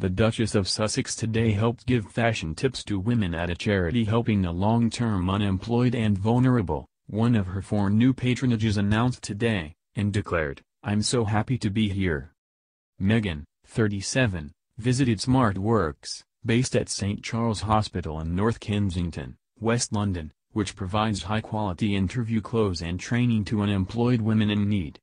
The Duchess of Sussex today helped give fashion tips to women at a charity helping the long-term unemployed and vulnerable, one of her four new patronages announced today, and declared, I'm so happy to be here. Meghan, 37, visited Smart Works, based at St. Charles Hospital in North Kensington, West London, which provides high-quality interview clothes and training to unemployed women in need.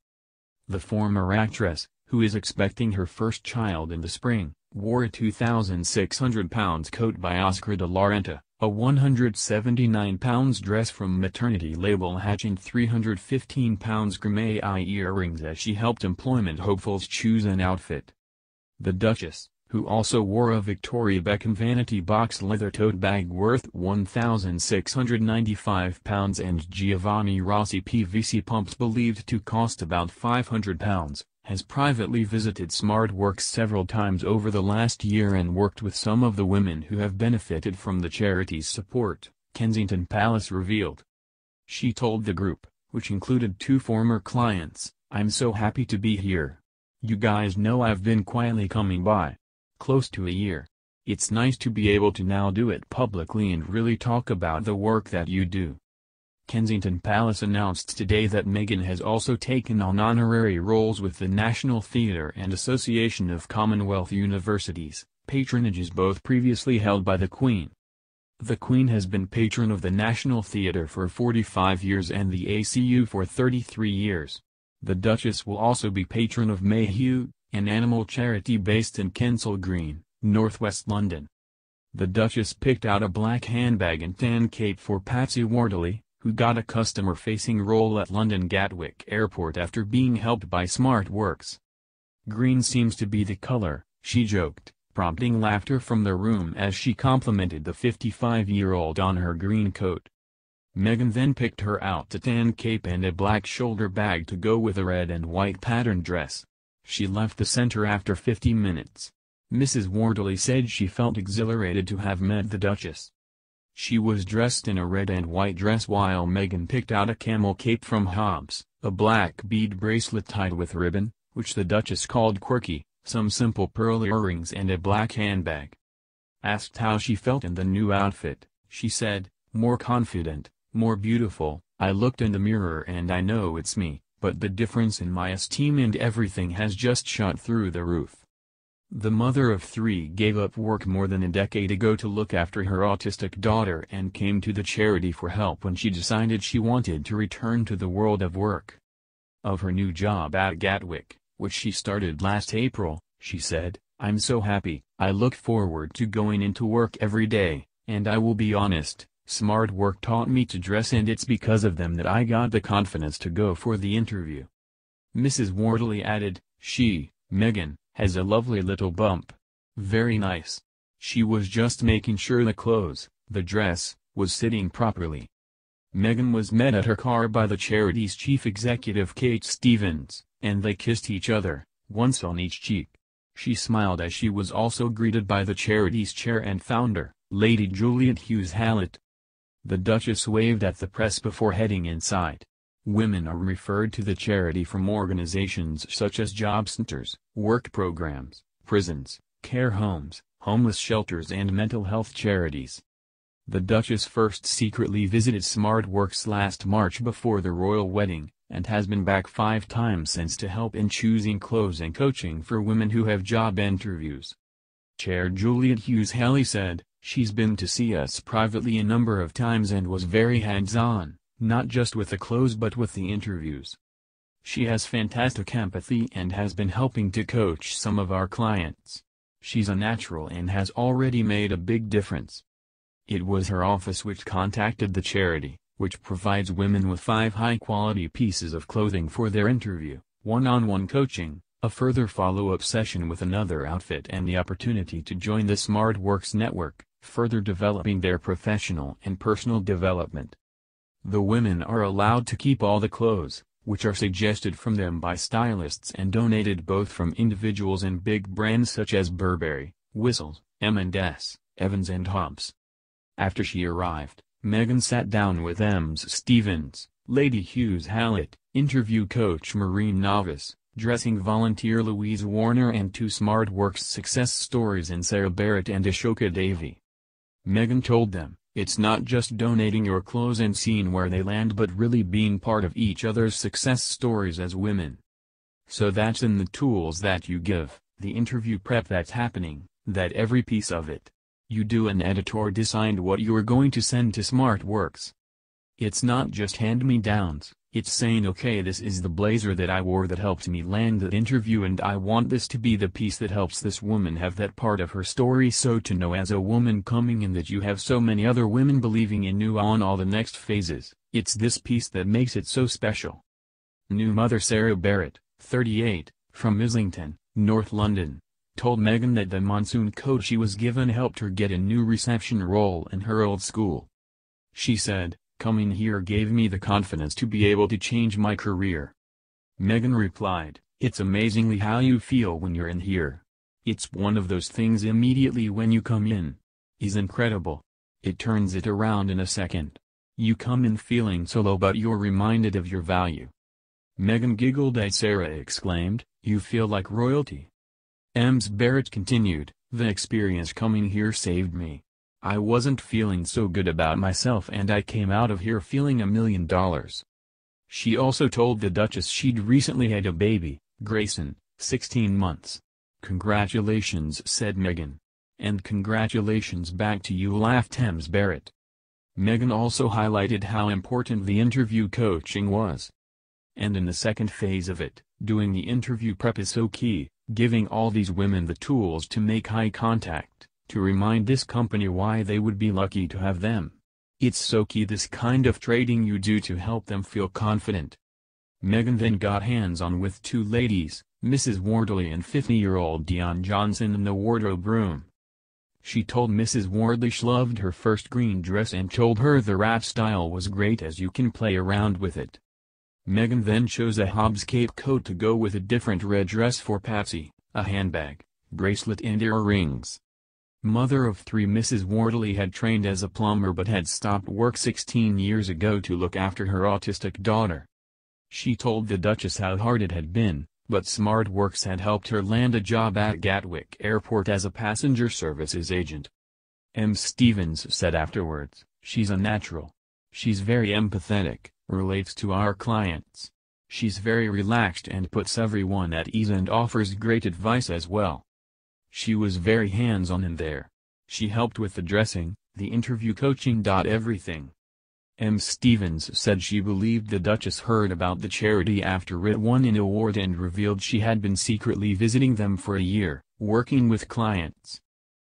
The former actress, who is expecting her first child in the spring, wore a 2,600 pounds coat by Oscar de la Renta, a 179 pounds dress from maternity label hatching 315 pounds Gramay eye earrings as she helped employment hopefuls choose an outfit. The Duchess, who also wore a Victoria Beckham vanity box leather tote bag worth £1,695 and Giovanni Rossi PVC pumps believed to cost about £500, has privately visited SmartWorks several times over the last year and worked with some of the women who have benefited from the charity's support, Kensington Palace revealed. She told the group, which included two former clients, I'm so happy to be here. You guys know I've been quietly coming by. Close to a year. It's nice to be able to now do it publicly and really talk about the work that you do. Kensington Palace announced today that Meghan has also taken on honorary roles with the National Theatre and Association of Commonwealth Universities, patronages both previously held by the Queen. The Queen has been patron of the National Theatre for 45 years and the ACU for 33 years. The Duchess will also be patron of Mayhew, an animal charity based in Kensal Green, northwest London. The Duchess picked out a black handbag and tan cape for Patsy Wardley, who got a customer-facing role at London Gatwick Airport after being helped by SmartWorks. Green seems to be the color, she joked, prompting laughter from the room as she complimented the 55-year-old on her green coat. Meghan then picked her out a tan cape and a black shoulder bag to go with a red and white patterned dress. She left the centre after 50 minutes. Mrs. Wardley said she felt exhilarated to have met the Duchess. She was dressed in a red and white dress while Meghan picked out a camel cape from Hobbs, a black bead bracelet tied with ribbon, which the Duchess called quirky, some simple pearl earrings and a black handbag. Asked how she felt in the new outfit, she said, more confident, more beautiful, I looked in the mirror and I know it's me, but the difference in my esteem and everything has just shot through the roof. The mother of three gave up work more than a decade ago to look after her autistic daughter and came to the charity for help when she decided she wanted to return to the world of work. Of her new job at Gatwick, which she started last April, she said, I'm so happy, I look forward to going into work every day, and I will be honest, smart work taught me to dress and it's because of them that I got the confidence to go for the interview. Mrs. Wardley added, she, Megan, has a lovely little bump. Very nice. She was just making sure the clothes, the dress, was sitting properly. Meghan was met at her car by the charity's chief executive Kate Stevens, and they kissed each other, once on each cheek. She smiled as she was also greeted by the charity's chair and founder, Lady Juliet Hughes Hallett. The Duchess waved at the press before heading inside. Women are referred to the charity from organizations such as job centers, work programs, prisons, care homes, homeless shelters and mental health charities. The Duchess first secretly visited SmartWorks last March before the royal wedding, and has been back five times since to help in choosing clothes and coaching for women who have job interviews. Chair Juliet Hughes Haley said, She's been to see us privately a number of times and was very hands-on not just with the clothes but with the interviews. She has fantastic empathy and has been helping to coach some of our clients. She's a natural and has already made a big difference. It was her office which contacted the charity, which provides women with five high-quality pieces of clothing for their interview, one-on-one coaching, a further follow-up session with another outfit and the opportunity to join the SmartWorks network, further developing their professional and personal development. The women are allowed to keep all the clothes, which are suggested from them by stylists and donated both from individuals and big brands such as Burberry, Whistles, M&S, Evans and Hobbs. After she arrived, Meghan sat down with Ems Stevens, Lady Hughes Hallett, interview coach Maureen Novice, dressing volunteer Louise Warner and two SmartWorks success stories in Sarah Barrett and Ashoka Davy. Meghan told them, it's not just donating your clothes and seeing where they land but really being part of each other's success stories as women. So that's in the tools that you give, the interview prep that's happening, that every piece of it. You do an editor decide what you're going to send to SmartWorks. It's not just hand-me-downs. It's saying okay this is the blazer that I wore that helped me land that interview and I want this to be the piece that helps this woman have that part of her story so to know as a woman coming in that you have so many other women believing in you on all the next phases, it's this piece that makes it so special. New mother Sarah Barrett, 38, from Islington, North London, told Meghan that the monsoon coat she was given helped her get a new reception role in her old school. She said, coming here gave me the confidence to be able to change my career. Megan replied, It's amazingly how you feel when you're in here. It's one of those things immediately when you come in. Is incredible. It turns it around in a second. You come in feeling so low but you're reminded of your value. Megan giggled as Sarah exclaimed, You feel like royalty. Ems Barrett continued, The experience coming here saved me. I wasn't feeling so good about myself and I came out of here feeling a million dollars. She also told the Duchess she'd recently had a baby, Grayson, 16 months. Congratulations said Meghan. And congratulations back to you laughed Thames Barrett. Meghan also highlighted how important the interview coaching was. And in the second phase of it, doing the interview prep is so key, giving all these women the tools to make high contact, to remind this company why they would be lucky to have them. It's so key this kind of trading you do to help them feel confident. Meghan then got hands-on with two ladies, Mrs. Wardley and 50-year-old Dion Johnson in the wardrobe room. She told Mrs. Wardley she loved her first green dress and told her the wrap style was great as you can play around with it. Meghan then chose a Hobbs cape coat to go with a different red dress for Patsy, a handbag, bracelet and earrings. Mother of three Mrs. Wardley had trained as a plumber but had stopped work 16 years ago to look after her autistic daughter. She told the Duchess how hard it had been, but Smart Works had helped her land a job at Gatwick Airport as a passenger services agent. M. Stevens said afterwards, she's a natural. She's very empathetic, relates to our clients. She's very relaxed and puts everyone at ease and offers great advice as well. She was very hands-on in there. She helped with the dressing, the interview coaching. Everything. M. Stevens said she believed the Duchess heard about the charity after it won an award and revealed she had been secretly visiting them for a year, working with clients.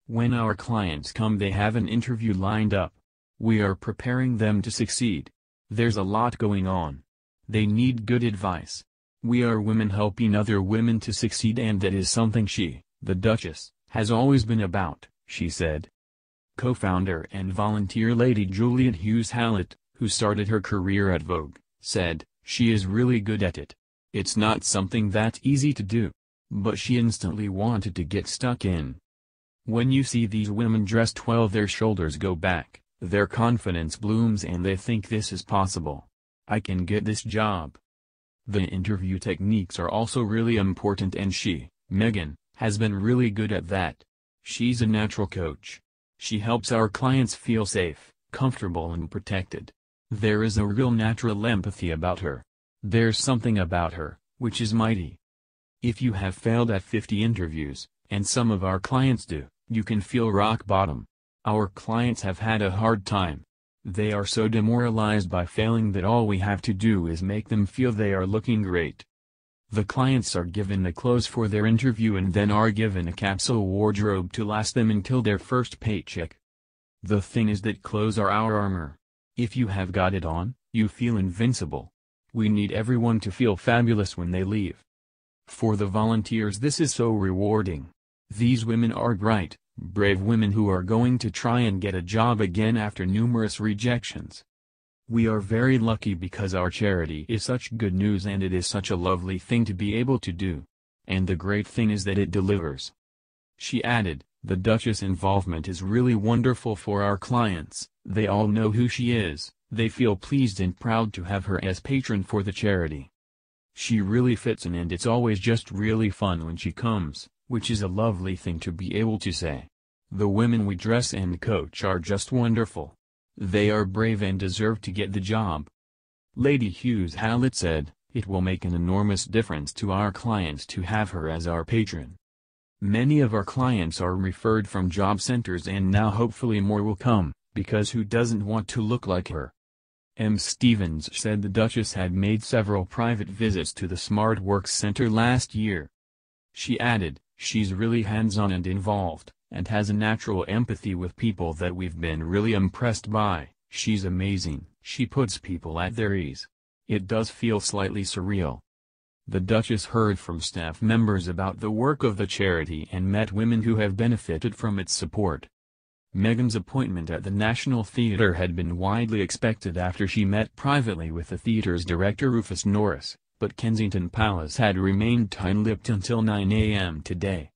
When our clients come they have an interview lined up. We are preparing them to succeed. There's a lot going on. They need good advice. We are women helping other women to succeed and that is something she the Duchess, has always been about, she said. Co-founder and volunteer lady Juliet Hughes Hallett, who started her career at Vogue, said, she is really good at it. It's not something that's easy to do. But she instantly wanted to get stuck in. When you see these women dressed well their shoulders go back, their confidence blooms and they think this is possible. I can get this job. The interview techniques are also really important and she, Megan, has been really good at that. She's a natural coach. She helps our clients feel safe, comfortable and protected. There is a real natural empathy about her. There's something about her, which is mighty. If you have failed at 50 interviews, and some of our clients do, you can feel rock bottom. Our clients have had a hard time. They are so demoralized by failing that all we have to do is make them feel they are looking great. The clients are given the clothes for their interview and then are given a capsule wardrobe to last them until their first paycheck. The thing is that clothes are our armor. If you have got it on, you feel invincible. We need everyone to feel fabulous when they leave. For the volunteers this is so rewarding. These women are bright, brave women who are going to try and get a job again after numerous rejections. We are very lucky because our charity is such good news and it is such a lovely thing to be able to do. And the great thing is that it delivers. She added, the Duchess' involvement is really wonderful for our clients, they all know who she is, they feel pleased and proud to have her as patron for the charity. She really fits in and it's always just really fun when she comes, which is a lovely thing to be able to say. The women we dress and coach are just wonderful. They are brave and deserve to get the job. Lady Hughes Hallett said, it will make an enormous difference to our clients to have her as our patron. Many of our clients are referred from job centers and now hopefully more will come, because who doesn't want to look like her? M. Stevens said the Duchess had made several private visits to the Smart Works Center last year. She added, she's really hands-on and involved and has a natural empathy with people that we've been really impressed by. She's amazing. She puts people at their ease. It does feel slightly surreal. The Duchess heard from staff members about the work of the charity and met women who have benefited from its support. Meghan's appointment at the National Theatre had been widely expected after she met privately with the theatre's director Rufus Norris, but Kensington Palace had remained tight-lipped until 9 a.m. today.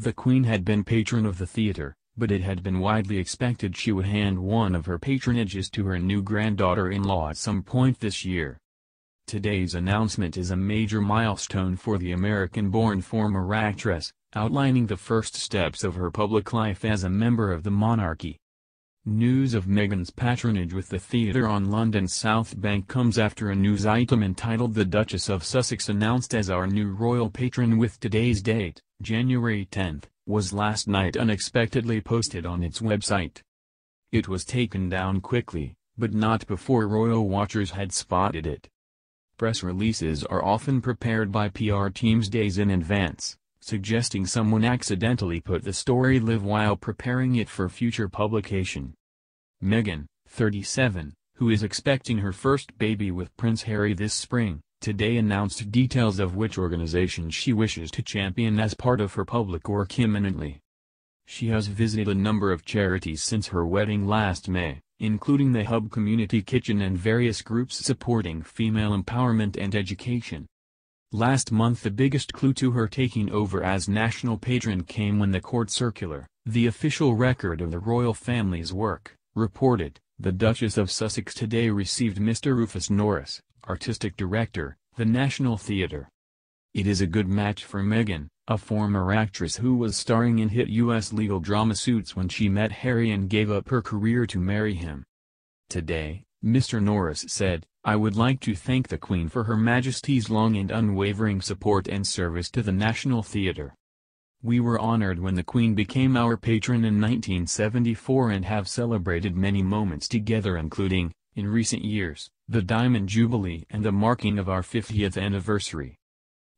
The Queen had been patron of the theatre, but it had been widely expected she would hand one of her patronages to her new granddaughter-in-law at some point this year. Today's announcement is a major milestone for the American-born former actress, outlining the first steps of her public life as a member of the monarchy. News of Meghan's patronage with the theatre on London's South Bank comes after a news item entitled The Duchess of Sussex announced as our new royal patron with today's date. January 10, was last night unexpectedly posted on its website. It was taken down quickly, but not before royal watchers had spotted it. Press releases are often prepared by PR teams days in advance, suggesting someone accidentally put the story live while preparing it for future publication. Meghan, 37, who is expecting her first baby with Prince Harry this spring, today announced details of which organization she wishes to champion as part of her public work imminently. She has visited a number of charities since her wedding last May, including the Hub Community Kitchen and various groups supporting female empowerment and education. Last month the biggest clue to her taking over as national patron came when the court circular, the official record of the royal family's work, reported, the Duchess of Sussex today received Mr. Rufus Norris, Artistic Director, the National Theatre. It is a good match for Megan, a former actress who was starring in hit U.S. legal drama Suits when she met Harry and gave up her career to marry him. Today, Mr. Norris said, I would like to thank the Queen for Her Majesty's long and unwavering support and service to the National Theatre. We were honored when the Queen became our patron in 1974 and have celebrated many moments together including, in recent years, the Diamond Jubilee and the marking of our 50th anniversary.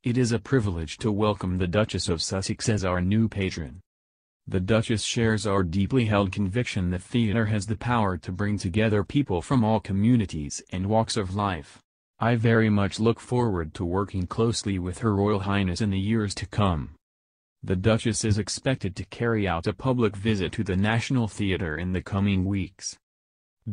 It is a privilege to welcome the Duchess of Sussex as our new patron. The Duchess shares our deeply held conviction that theatre has the power to bring together people from all communities and walks of life. I very much look forward to working closely with Her Royal Highness in the years to come. The Duchess is expected to carry out a public visit to the National Theatre in the coming weeks.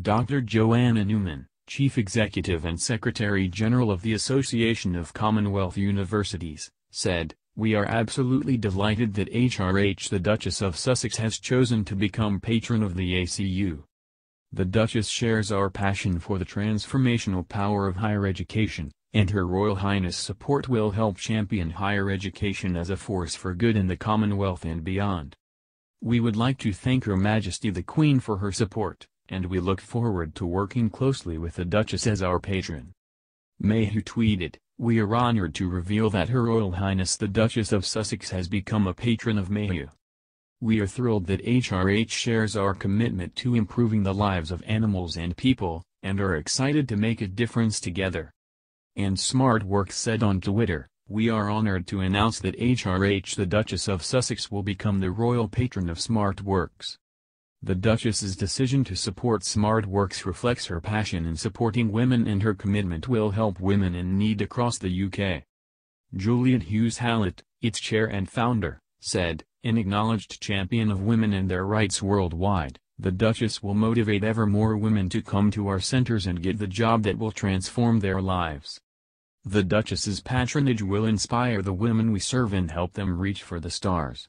Dr. Joanna Newman Chief Executive and Secretary General of the Association of Commonwealth Universities, said, We are absolutely delighted that HRH the Duchess of Sussex has chosen to become patron of the ACU. The Duchess shares our passion for the transformational power of higher education, and Her Royal Highness' support will help champion higher education as a force for good in the Commonwealth and beyond. We would like to thank Her Majesty the Queen for her support, and we look forward to working closely with the Duchess as our patron. Mayhew tweeted, We are honored to reveal that Her Royal Highness the Duchess of Sussex has become a patron of Mayhew. We are thrilled that HRH shares our commitment to improving the lives of animals and people, and are excited to make a difference together. And SmartWorks said on Twitter, we are honored to announce that HRH the Duchess of Sussex will become the royal patron of SmartWorks. The Duchess's decision to support smart works reflects her passion in supporting women and her commitment will help women in need across the UK. Juliet Hughes Hallett, its chair and founder, said, an acknowledged champion of women and their rights worldwide, the Duchess will motivate ever more women to come to our centres and get the job that will transform their lives. The Duchess's patronage will inspire the women we serve and help them reach for the stars.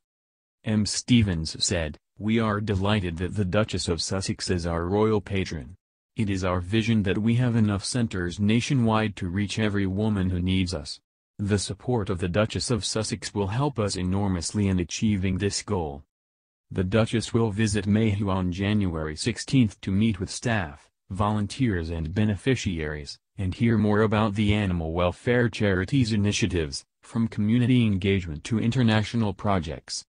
M. Stevens said, we are delighted that the Duchess of Sussex is our royal patron. It is our vision that we have enough centers nationwide to reach every woman who needs us. The support of the Duchess of Sussex will help us enormously in achieving this goal. The Duchess will visit Mayhew on January 16 to meet with staff, volunteers and beneficiaries, and hear more about the animal welfare charities initiatives, from community engagement to international projects.